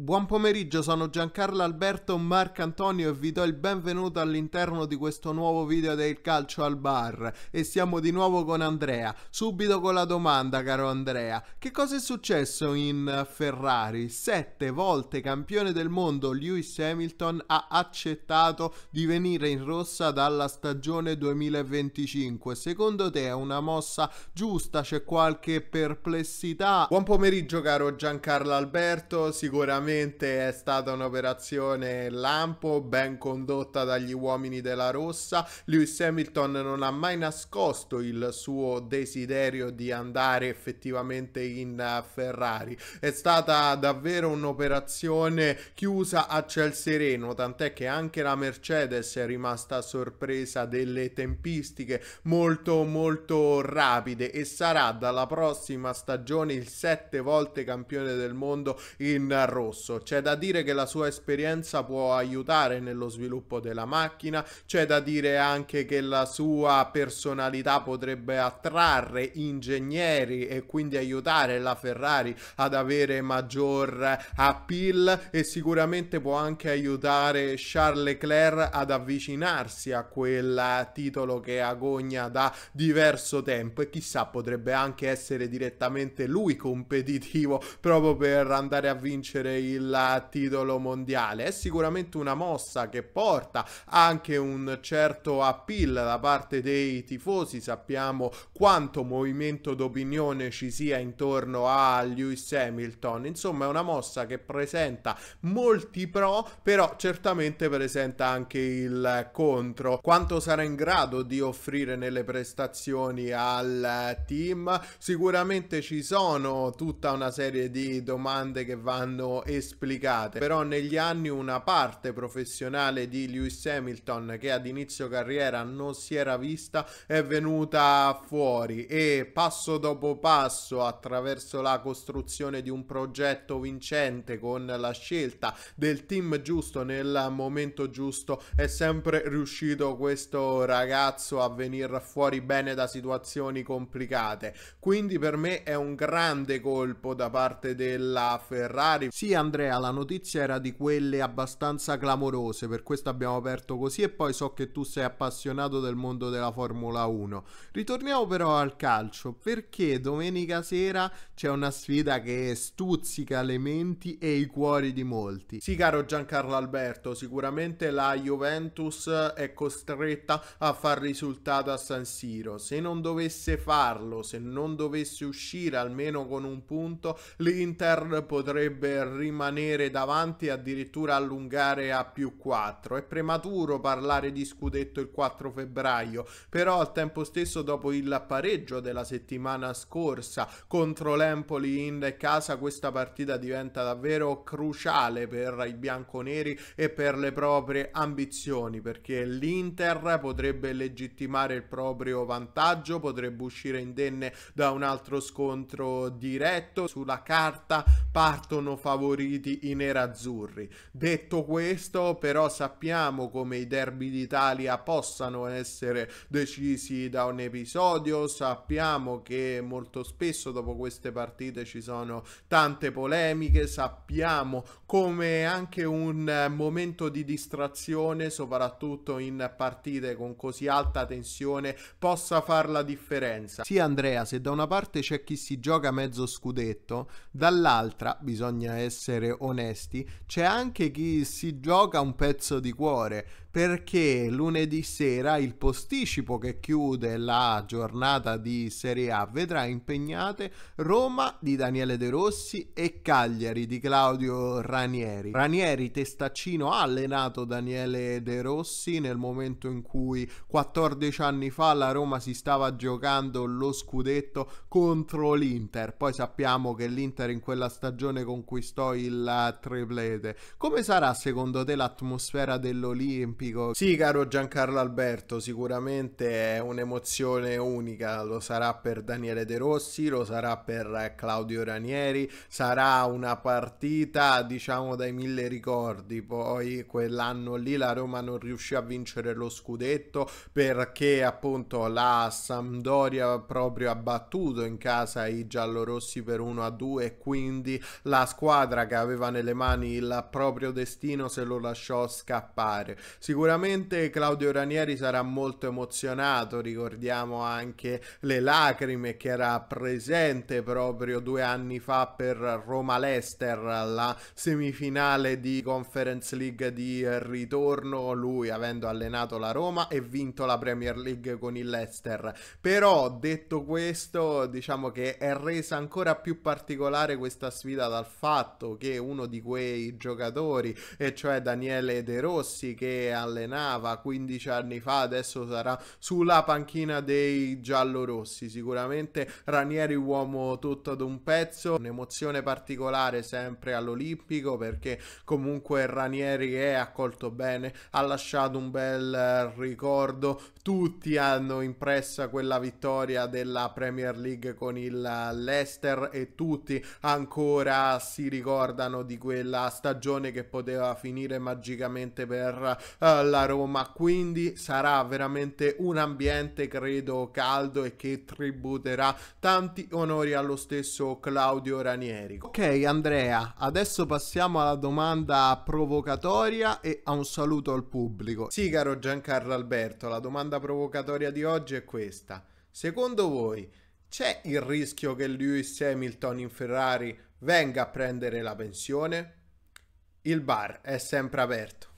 Buon pomeriggio, sono Giancarlo Alberto, Marco Antonio e vi do il benvenuto all'interno di questo nuovo video del calcio al bar e siamo di nuovo con Andrea. Subito con la domanda, caro Andrea, che cosa è successo in Ferrari? Sette volte campione del mondo Lewis Hamilton ha accettato di venire in rossa dalla stagione 2025. Secondo te è una mossa giusta? C'è qualche perplessità? Buon pomeriggio, caro Giancarlo Alberto, sicuramente sicuramente è stata un'operazione lampo ben condotta dagli uomini della rossa. Lewis Hamilton non ha mai nascosto il suo desiderio di andare effettivamente in eh, Ferrari. È stata davvero un'operazione chiusa a ciel sereno, tant'è che anche la Mercedes è rimasta sorpresa delle tempistiche molto molto rapide e sarà dalla prossima stagione il sette volte campione del mondo in rosso rosso. C'è da dire che la sua esperienza può aiutare nello sviluppo della macchina, c'è da dire anche che la sua personalità potrebbe attrarre ingegneri e quindi aiutare la Ferrari ad avere maggior appeal e sicuramente può anche aiutare Charles Leclerc ad avvicinarsi a quel titolo che agogna da diverso tempo e chissà potrebbe anche essere direttamente lui competitivo proprio per andare a vincere il il titolo mondiale. È sicuramente una mossa che porta anche un certo appeal da parte dei tifosi. Sappiamo quanto movimento d'opinione ci sia intorno a Lewis Hamilton. Insomma, è una mossa che presenta molti pro, però certamente presenta anche il contro. Quanto sarà in grado di offrire nelle prestazioni al team? Sicuramente ci sono tutta una serie di domande che vanno e esplicate, però negli anni una parte professionale di Lewis Hamilton che ad inizio carriera non si era vista è venuta fuori e passo dopo passo attraverso la costruzione di un progetto vincente con la scelta del team giusto nel momento giusto è sempre riuscito questo ragazzo a venire fuori bene da situazioni complicate quindi per me è un grande colpo da parte della Ferrari sia Andrea, la notizia era di quelle abbastanza clamorose, per questo abbiamo aperto così e poi so che tu sei appassionato del mondo della Formula 1. Ritorniamo però al calcio, perché domenica sera c'è una sfida che stuzzica le menti e i cuori di molti. Sì, caro Giancarlo Alberto, sicuramente la Juventus è costretta a far risultato a San Siro. Se non dovesse farlo, se non dovesse uscire almeno con un punto, l'Inter potrebbe rinforzare rimanere davanti e addirittura allungare a più 4. È prematuro parlare di scudetto il 4 febbraio, però al tempo stesso dopo il pareggio della settimana scorsa contro l'Empoli in casa questa partita diventa davvero cruciale per i bianconeri e per le proprie ambizioni perché l'Inter potrebbe legittimare il proprio vantaggio, potrebbe uscire indenne da un altro scontro diretto. Sulla carta partono favoriti favoriti i nerazzurri. Detto questo, però sappiamo come i derby d'Italia possano essere decisi da un episodio, sappiamo che molto spesso dopo queste partite ci sono tante polemiche, sappiamo come anche un momento di distrazione, soprattutto in partite con così alta tensione, possa far la differenza. Sì Andrea, se da una parte c'è chi si gioca mezzo scudetto, dall'altra bisogna essere essere onesti, c'è anche chi si gioca un pezzo di cuore perché lunedì sera il posticipo che chiude la giornata di Serie A vedrà impegnate Roma di Daniele De Rossi e Cagliari di Claudio Ranieri. Ranieri testaccino ha allenato Daniele De Rossi nel momento in cui 14 anni fa la Roma si stava giocando lo scudetto contro l'Inter. Poi sappiamo che l'Inter in quella stagione conquistò il triplete. Come sarà secondo te l'atmosfera dell'Olimpia? olimpico. Sì, caro Giancarlo Alberto, sicuramente è un'emozione unica, lo sarà per Daniele De Rossi, lo sarà per eh, Claudio Ranieri, sarà una partita diciamo dai mille ricordi, poi quell'anno lì la Roma non riuscì a vincere lo scudetto perché appunto la Sampdoria proprio ha battuto in casa i giallorossi per 1 a 2 e quindi la squadra che aveva nelle mani il proprio destino se lo lasciò scappare. Sicuramente Claudio Ranieri sarà molto emozionato, ricordiamo anche le lacrime che era presente proprio due anni fa per Roma-Lester, la semifinale di Conference League di ritorno, lui avendo allenato la Roma e vinto la Premier League con il Leicester. Però detto questo, diciamo che è resa ancora più particolare questa sfida dal fatto che uno di quei giocatori, e cioè Daniele De Rossi, che ha allenava 15 anni fa, adesso sarà sulla panchina dei giallorossi. Sicuramente Ranieri uomo tutto ad un pezzo, un'emozione particolare sempre all'Olimpico perché comunque Ranieri è accolto bene, ha lasciato un bel ricordo, tutti hanno impressa quella vittoria della Premier League con il Leicester e tutti ancora si ricordano di quella stagione che poteva finire magicamente per uh, la Roma, quindi sarà veramente un ambiente credo caldo e che tributerà tanti onori allo stesso Claudio Ranieri. Ok Andrea, adesso passiamo alla domanda provocatoria e a un saluto al pubblico. Sì caro Giancarlo Alberto, la domanda provocatoria di oggi è questa. Secondo voi c'è il rischio che Lewis Hamilton in Ferrari venga a prendere la pensione? Il bar è sempre aperto.